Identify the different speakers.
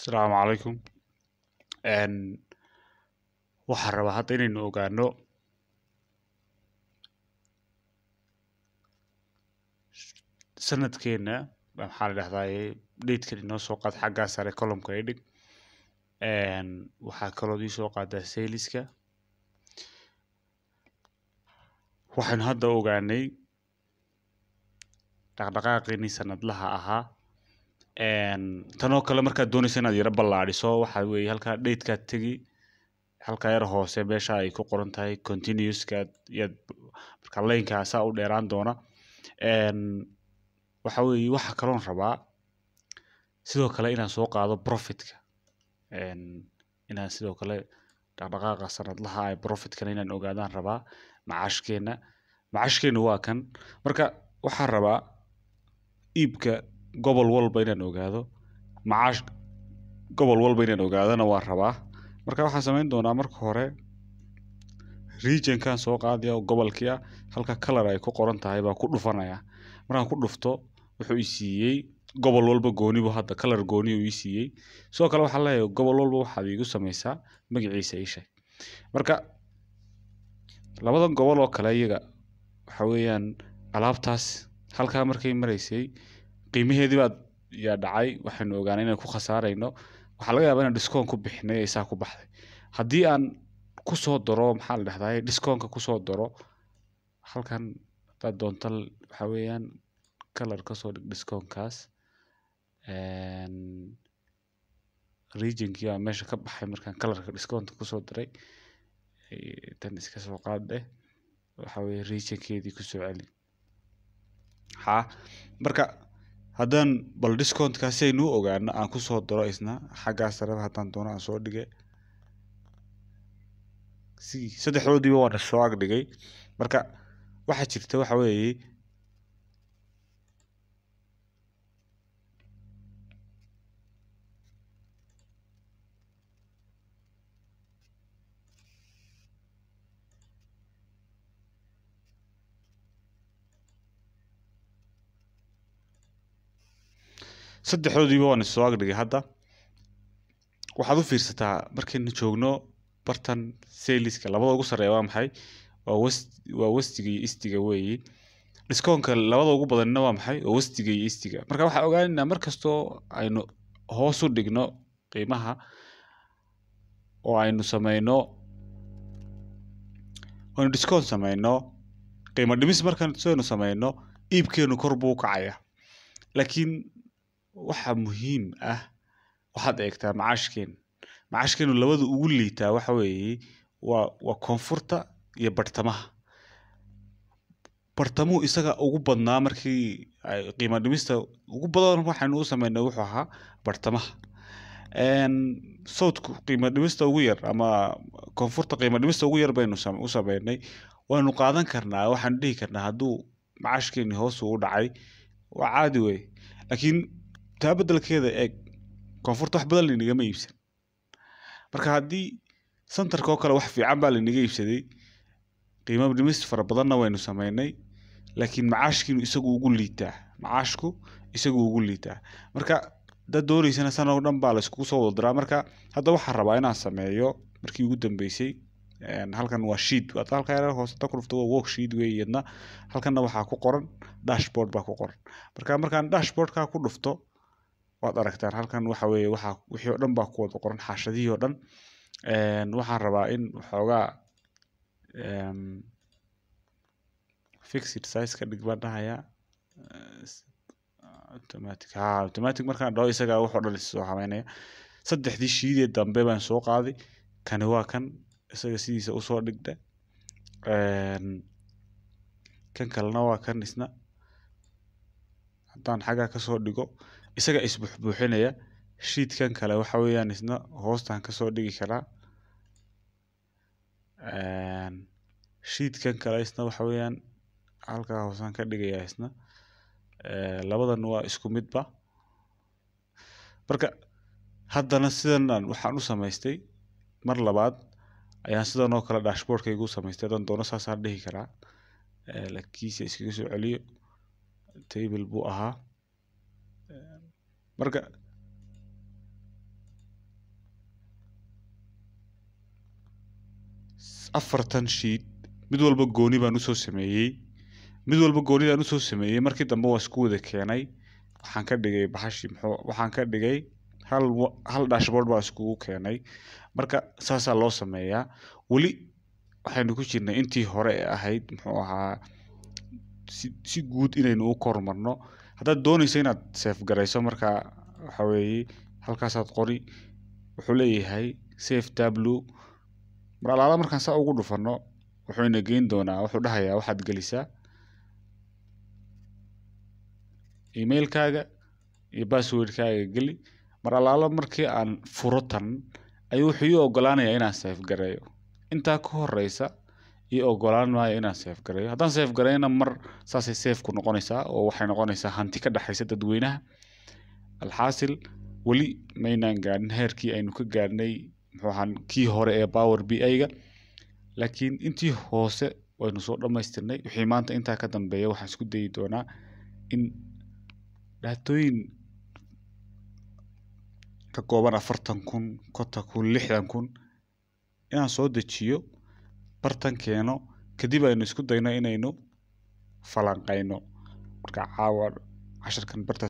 Speaker 1: asalaamu calaykum waxaan rabaa hadda inaynu ogaano sanadkeena maxaa la dhahdaye dhaydkan inoo soo qaad xaggaa sare colomka idhig waxaa kaloo ii soo qaadaa sayliska waxaynu hadda ogaanay dhaqdhaqaaqinii sanadlaha ahaa tanoo kale markaad dooneyso inaad yaro ballaadhiso waxaa weeye halkaa dheydkaa tegi halkaa yar hoose meesha ay ku qoran tahay continuouska yaad markaa laynkaa u dheeraan doona waxa weeye waxaa kaloon rabaa sidoo kale inaan soo qaado profitka inaan sidoo kale dhaqdhaqaaqa sanadlaha ay profitkana inaan ogaadaan rabaa macaashkeenna macaashkeennu waa kan marka waxaan rabaa iibka gobol walba inaan ogaado macaash gobol walba inaan ogaadana waa rabaa marka waxaan samayn doonaa marka hore regionkan soo qaadaya oo gobolkii ah, halka kalar ay ku qoran tahay baa ku dhufanaya markaan ku dhufto wuxuu i siiyey gobol walba goonibu hadda kalar gooniyu ii siiyey sidoo kale waxaa leeyahay gobol walba waxaad iigu samaysaa magaciisa ii marka labadan gobol oo kale iyaga waxa weeyaan alaabtaas halkaa markay maraysay qiimaheedii baad yaa dhacay waxaynu ogaanay inaan ku khasaarayno waxaa laga yaaba inaan discoon ku bixinay ee ku baxday haddii aan kusoo daro maxaa la dhahdaa discoonka kusoo daro halkan hadaad doonto waxaa weeyaan color kasoo dhig discoonkaas regionkii baa meesha ka baxay markaan colorka discoonta kusoo daray tan iska soo qaadeh waxaa weeye regionkeedii kusoo celi ha marka haddaan bal discountkaasi aynu u ogaano aan kusoo daro isna xaggaa sarada haddaan doono aan soo dhige si saddexdoodiiba waan soo ag dhigay marka waxaa jirta waxa weeye saddexdoodiiba waan isoo agdhigay hadda waxaad u fiirsataa markaynu joogno bartan seliska labada ugu sarreeya waa maxay waa westiga iyo istiga weeyi dhiskoonka labada ugu badanna waa maxay waa westiga iyo istiga marka waxaa ogaanaynaa markastoo aynu hoos u dhigno qiimaha oo aynu samayno aynu dhiskoon samayno qiimo dhimis markaynu samayno iibkeenu kor buu u kacaya laakiin waxa muhiim ah waxaad eegtaa macaashkeena macaashkeenu labada ugu liitaa waxa weeye waa waa koonfurta iyo bartamaha bartamuhu isaga ugu badnaa markii qiimo dhimista ugu badan waxaynu u sameynay wuxuu ahaa barhtamaha sawdku qiimo dhimista ugu yar ama koonfurta qiimo dhimista ugu yar baynu u sameynay waanu qaadan karnaa waxaanu dhihi karnaa hadduu macaashkeeni hoos uu dhacay waa caadi wey laakiin taa beddelkeeda eeg koonfurta wax badan laynagama iibsan marka haddii santarka kale wax fiican baa laynaga iibsaday qiimo dhimis fara badanna waynu sameynay laakiin macaashkiinu isagu ugu liitaa macaashku isagu ugu liitaa marka dad doonaysana sanadoo dhan baa la soo wada diraa marka hadda waxaan rabaa inaan sameeyo markii ugu dambeysay halkan waa shiid halka hooseta ku dhufta waa work shiid wey halkanna waxaa ku qoran dashboard baa ku qoran marka markaan dashboardka ku dhufto waad aragtaan halkan waxa weye waxa wixii o dhan baa ku wada qoran xaashadihii o dhan waxaan rabaa in waxoogaa fixed size ka dhig baan dhahayaa automatic ha automatic markaan dhaho isagaa waxoo dhan issoo habeynaya saddexdii shiidee dambe baan soo qaaday kani waa kan isaga sidiisa usoo dhigda kan kalena waa kan isna haddaan xaggaa kasoo dhigo isaga isbuuxbuuxinaya shiidkan kale waxa weyaan isna hoostan kasoo dhigi karaa shiidkan kale isna waxa weyaan halkaa hoosaan ka dhigaya isna labadan waa isku midba marka haddana sidanan waxaan u samaystay mar labaad ayaan sidan oo kale dashboardkaygu u samaystay haddaan doono saasaan dhihi karaa laakiinse iskaga soo celiyo table buu ahaa marka afartan shiid mid walba gooni baan usoo sameeyey mid walba goonidaan usoo sameeyey markii dambe waa isku wada keenay waxaan ka dhigay baxashii mxuu waxaan ka dhigay hal hal dashboard baa iskugu keenay marka saasaa loo sameeyaa weli waxaynu ku jirnay intii hore ee ahayd muxuu ahaa si guud inaynu u kormarno haddaad doonayso inaad seefgarayso garayso marka waxa weeye halkaasaad qori wuxuu leeyahay safe w mar alaala markaan saa ugu dhufanno wuxuuna geyn doonaa wuxuu dhahayaa waxaad gelisaa emailkaaga iyo basswordkaaga geli mar alaalo markii aan furo tan ayuu wuxuu ii ogolaanayaa inaan safe intaa ka horeysa io ogolaan maayo inaan seef haddaan seef mar saasay seefku noqonaysaa oo waxay noqonaysaa hanti ka dhexaysa dadweynaha alxaasil weli maynaan gaarin heerkii aynu ka gaarnay muxuuahaan kii hore ee power b i-ga laakiin intii hoose waynu soo dhammaystirnay wixii maanta intaa ka dambeeya waxaan isku dayi doonaa in dhaatooyin ka kooban afartan kun konton kun lixdan kun inaan soo dejiyo bartan keeno kadib aynu isku dayno inaynu falanqayno marka caawa casharkan bartaas.